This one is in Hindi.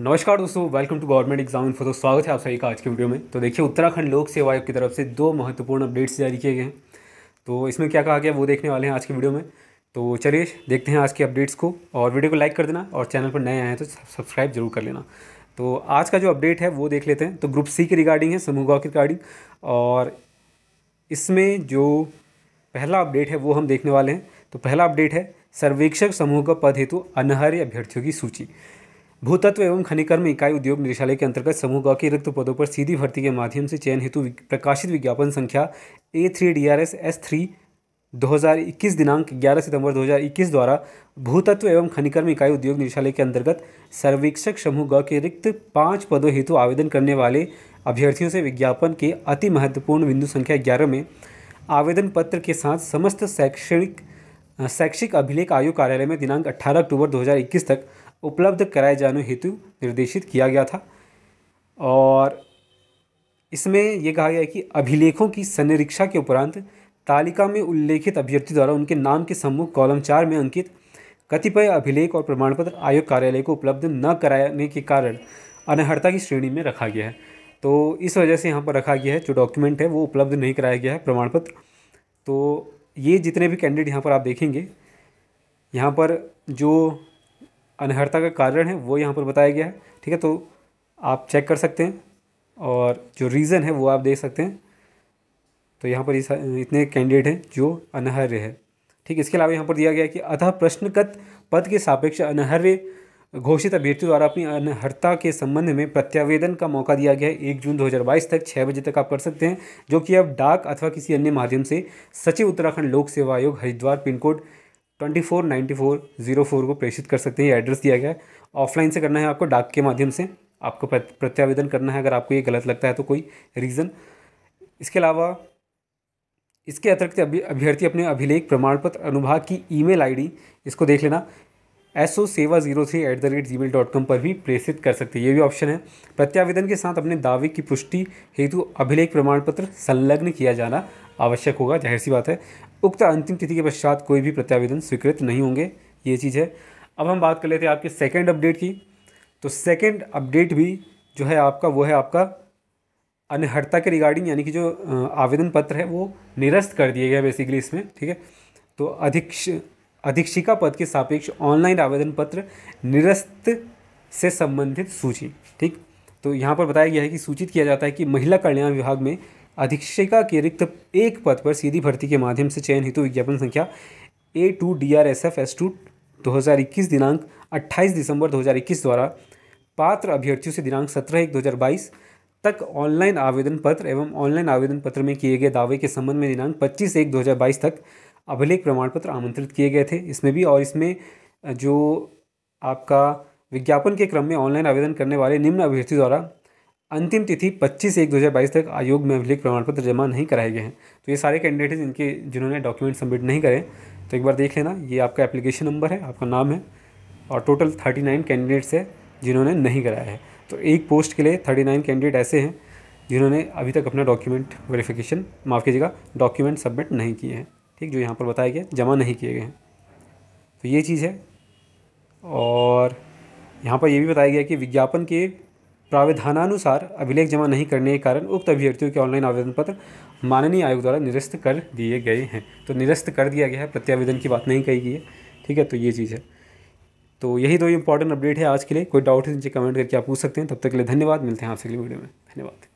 नमस्कार दोस्तों welcome to government exam info तो स्वागत है आप सभी का आज के वीडियो में तो देखिए उत्तराखंड लोक सेवा आयोग की तरफ से दो महत्वपूर्ण अपडेट्स जारी किए गए हैं तो इसमें क्या कहा गया वो देखने वाले हैं आज के वीडियो में तो चलिए देखते हैं आज के अपडेट्स को और वीडियो को लाइक कर देना और चैनल पर नए आए हैं तो सब्सक्राइब जरूर कर लेना तो आज का जो अपडेट है वो देख लेते हैं तो ग्रुप सी के रिगार्डिंग है समूह के रिगार्डिंग और इसमें जो पहला अपडेट है वो हम देखने वाले हैं तो पहला अपडेट है सर्वेक्षक समूह का पद हेतु अनहर्य अभ्यर्थियों की सूची भूतत्व एवं खनिकर्म इकाई उद्योग निदेशालय के अंतर्गत समूह गौ के रिक्त पदों पर सीधी भर्ती के माध्यम से चयन हेतु प्रकाशित विज्ञापन संख्या A three D R S S three दो हज़ार इक्कीस दिनांक ग्यारह सितंबर दो हज़ार इक्कीस द्वारा भूतत्व एवं खनिकर्म इकाई उद्योग निदेशालय के अंतर्गत सर्वेक्षक समूह गौ के रिक्त पाँच पदों हेतु आवेदन करने वाले अभ्यर्थियों से विज्ञापन के अति महत्वपूर्ण बिंदु संख्या ग्यारह में आवेदन पत्र के साथ समस्त शैक्षणिक शैक्षिक अभिलेख आयोग कार्यालय में दिनांक अट्ठारह अक्टूबर इक्कीस तक उपलब्ध कराए जाने हेतु निर्देशित किया गया था और इसमें यह कहा गया कि अभिलेखों की संरीक्षा के उपरांत तालिका में उल्लेखित अभ्यर्थी द्वारा उनके नाम के सम्मुख कॉलम चार में अंकित कतिपय अभिलेख और प्रमाण पत्र आयोग कार्यालय को उपलब्ध न कराने के कारण अनहर्ता की श्रेणी में रखा गया है तो इस वजह से यहाँ पर रखा गया है जो डॉक्यूमेंट है वो उपलब्ध नहीं कराया गया है प्रमाण पत्र तो ये जितने भी कैंडिडेट यहाँ पर आप देखेंगे यहाँ पर जो अनहर्ता का कारण है वो यहाँ पर बताया गया है ठीक है तो आप चेक कर सकते हैं और जो रीज़न है वो आप देख सकते हैं तो यहाँ पर इस इतने कैंडिडेट हैं जो अनहर्य है ठीक इसके अलावा यहाँ पर दिया गया है कि अतः प्रश्नगत पद के सापेक्ष अनहर्य घोषित अभ्यर्थियों द्वारा अपनी अनहर्ता के संबंध में प्रत्यावेदन का मौका दिया गया है एक जून 2022 तक छः बजे तक आप कर सकते हैं जो कि अब डाक अथवा किसी अन्य माध्यम से सचिव उत्तराखंड लोक सेवा आयोग Haridwar pin code twenty four ninety four zero four को प्रेषित कर सकते हैं ये एड्रेस दिया गया है ऑफलाइन से करना है आपको डाक के माध्यम से आपको प्रत्यावेदन करना है अगर आपको ये गलत लगता है तो कोई रीज़न इसके अलावा इसके अतिरिक्त अभ्यर्थी अपने अभिलेख प्रमाण पत्र अनुभाग की ईमेल आईडी इसको देख लेना एस ओ सेवा zero three at the rate Gmail dot com पर भी प्रेषित कर सकते हैं ये भी ऑप्शन है प्रत्यावेदन के साथ अपने दावे की पुष्टि हेतु अभिलेख प्रमाण पत्र संलग्न किया जाना आवश्यक होगा जाहिर सी बात है उक्त अंतिम तिथि के पश्चात कोई भी प्रत्यावेदन स्वीकृत नहीं होंगे ये चीज़ है अब हम बात कर लेते हैं आपके सेकेंड अपडेट की तो सेकेंड अपडेट भी जो है आपका वो है आपका अनहर्ता के रिगार्डिंग यानी कि जो आवेदन पत्र है वो निरस्त कर दिया गया बेसिकली इसमें ठीक है तो अधीक्ष अधीक्षिका पद के सापेक्ष ऑनलाइन आवेदन पत्र निरस्त से संबंधित सूची ठीक तो यहाँ पर बताया गया है कि सूचित किया जाता है कि महिला कल्याण विभाग में अधीक्षिका के रिक्त एक पद पर सीधी भर्ती के माध्यम से चयन हेतु विज्ञापन संख्या A two D R S F S two दो हज़ार इक्कीस दिनांक अट्ठाईस दिसंबर दो हज़ार इक्कीस द्वारा पात्र अभ्यर्थियों से दिनांक सत्रह एक दो हज़ार बाईस तक ऑनलाइन आवेदन पत्र एवं ऑनलाइन आवेदन पत्र में किए गए दावे के संबंध में दिनांक 25 एक 2022 तक अभिलेख प्रमाण पत्र आमंत्रित किए गए थे इसमें भी और इसमें जो आपका विज्ञापन के क्रम में ऑनलाइन आवेदन करने वाले निम्न अभ्यर्थी द्वारा अंतिम तिथि 25 एक 2022 तक आयोग में अभिलेख प्रमाण पत्र जमा नहीं कराए गए हैं तो ये सारे कैंडिडेट हैं जिनके जिन्होंने डॉक्यूमेंट सबमिट नहीं करें तो एक बार देख लेना ये आपका एप्लीकेशन नंबर है आपका नाम है और टोटल 39 कैंडिडेट्स है जिन्होंने नहीं कराया है तो एक पोस्ट के लिए नाइन कैंडिडेट ऐसे हैं जिन्होंने अभी तक अपना डॉक्यूमेंट वेरीफिकेशन माफ़ कीजिएगा डॉक्यूमेंट सबमिट नहीं किए हैं ठीक जो यहाँ पर बताया गया जमा नहीं किए गए हैं तो ये चीज़ है और यहाँ पर यह भी बताया गया कि विज्ञापन के प्राविधानानुसार अभिलेख जमा नहीं करने के कारण उक्त अभ्यर्थियों के ऑनलाइन आवेदन पत्र माननीय आयोग द्वारा निरस्त कर दिए गए हैं तो निरस्त कर दिया गया है प्रत्यावेदन की बात नहीं कही गई है ठीक है तो ये चीज़ है तो यही दो इंपॉर्टेंट अपडेट है आज के लिए कोई डाउट है तो नीचे कमेंट करके आप पूछ सकते हैं तब तक के लिए धन्यवाद मिलते हैं आपसे अगले वीडियो में धन्यवाद